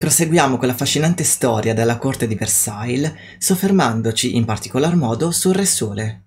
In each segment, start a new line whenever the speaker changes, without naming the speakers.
Proseguiamo con la l'affascinante storia della corte di Versailles, soffermandoci in particolar modo sul Re Sole.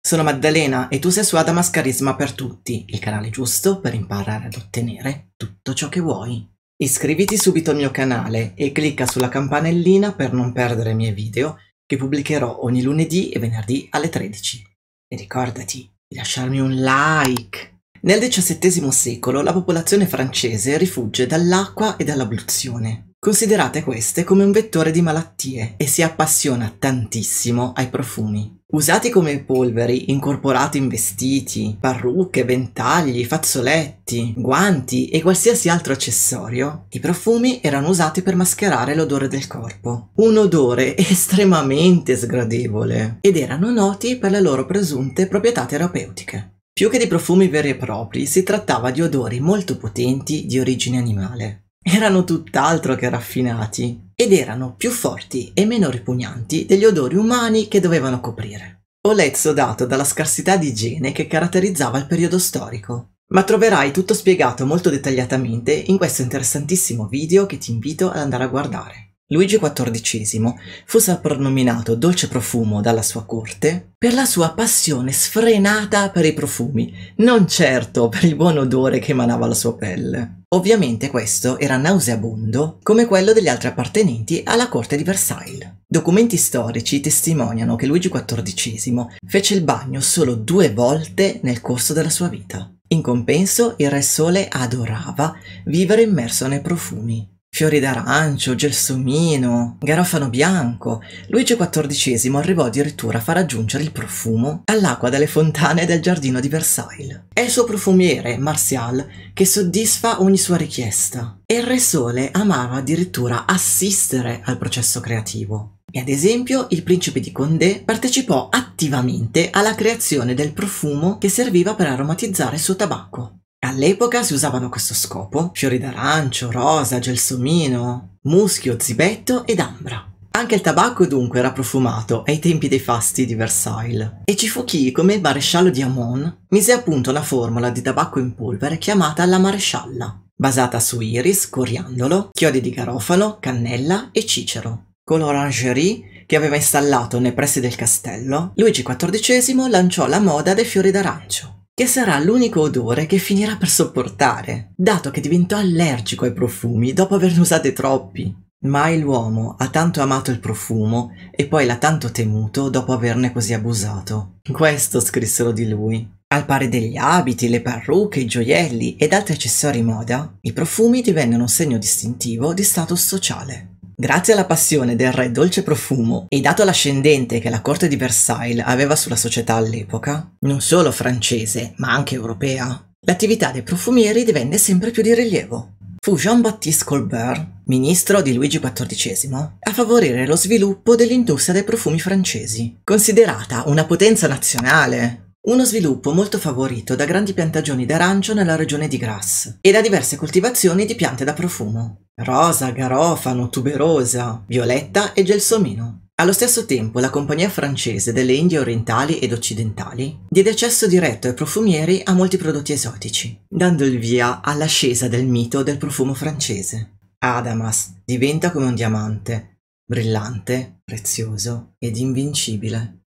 Sono Maddalena e tu sei su Adamas Carisma per tutti, il canale giusto per imparare ad ottenere tutto ciò che vuoi. Iscriviti subito al mio canale e clicca sulla campanellina per non perdere i miei video che pubblicherò ogni lunedì e venerdì alle 13. E ricordati di lasciarmi un like! Nel XVII secolo la popolazione francese rifugge dall'acqua e dall'abluzione. Considerate queste come un vettore di malattie e si appassiona tantissimo ai profumi. Usati come polveri, incorporati in vestiti, parrucche, ventagli, fazzoletti, guanti e qualsiasi altro accessorio, i profumi erano usati per mascherare l'odore del corpo. Un odore estremamente sgradevole ed erano noti per le loro presunte proprietà terapeutiche. Più che di profumi veri e propri, si trattava di odori molto potenti di origine animale erano tutt'altro che raffinati ed erano più forti e meno ripugnanti degli odori umani che dovevano coprire. Olezzo dato dalla scarsità di igiene che caratterizzava il periodo storico. Ma troverai tutto spiegato molto dettagliatamente in questo interessantissimo video che ti invito ad andare a guardare. Luigi XIV fu soprannominato Dolce Profumo dalla sua corte per la sua passione sfrenata per i profumi, non certo per il buon odore che emanava la sua pelle. Ovviamente questo era nauseabondo come quello degli altri appartenenti alla corte di Versailles. Documenti storici testimoniano che Luigi XIV fece il bagno solo due volte nel corso della sua vita. In compenso, il Re Sole adorava vivere immerso nei profumi fiori d'arancio, gelsomino, garofano bianco. Luigi XIV arrivò addirittura a far aggiungere il profumo all'acqua delle fontane del giardino di Versailles. È il suo profumiere, Martial, che soddisfa ogni sua richiesta. E il Re Sole amava addirittura assistere al processo creativo. E ad esempio il principe di Condé partecipò attivamente alla creazione del profumo che serviva per aromatizzare il suo tabacco. All'epoca si usavano a questo scopo fiori d'arancio, rosa, gelsomino, muschio, zibetto ed ambra. Anche il tabacco dunque era profumato ai tempi dei fasti di Versailles. E ci fu chi, come il maresciallo di Amon, mise a punto una formula di tabacco in polvere chiamata la marescialla, basata su iris, coriandolo, chiodi di garofano, cannella e cicero. Con l'orangerie che aveva installato nei pressi del castello, Luigi XIV lanciò la moda dei fiori d'arancio che sarà l'unico odore che finirà per sopportare, dato che diventò allergico ai profumi dopo averne usati troppi. Mai l'uomo ha tanto amato il profumo e poi l'ha tanto temuto dopo averne così abusato. Questo scrissero di lui. Al pari degli abiti, le parrucche, i gioielli ed altri accessori moda, i profumi divennero un segno distintivo di status sociale. Grazie alla passione del re Dolce Profumo e dato l'ascendente che la corte di Versailles aveva sulla società all'epoca, non solo francese ma anche europea, l'attività dei profumieri divenne sempre più di rilievo. Fu Jean-Baptiste Colbert, ministro di Luigi XIV, a favorire lo sviluppo dell'industria dei profumi francesi, considerata una potenza nazionale uno sviluppo molto favorito da grandi piantagioni d'arancio nella regione di Grasse e da diverse coltivazioni di piante da profumo rosa, garofano, tuberosa, violetta e gelsomino. Allo stesso tempo la Compagnia francese delle Indie orientali ed occidentali diede accesso diretto ai profumieri a molti prodotti esotici, dando il via all'ascesa del mito del profumo francese. Adamas diventa come un diamante, brillante, prezioso ed invincibile.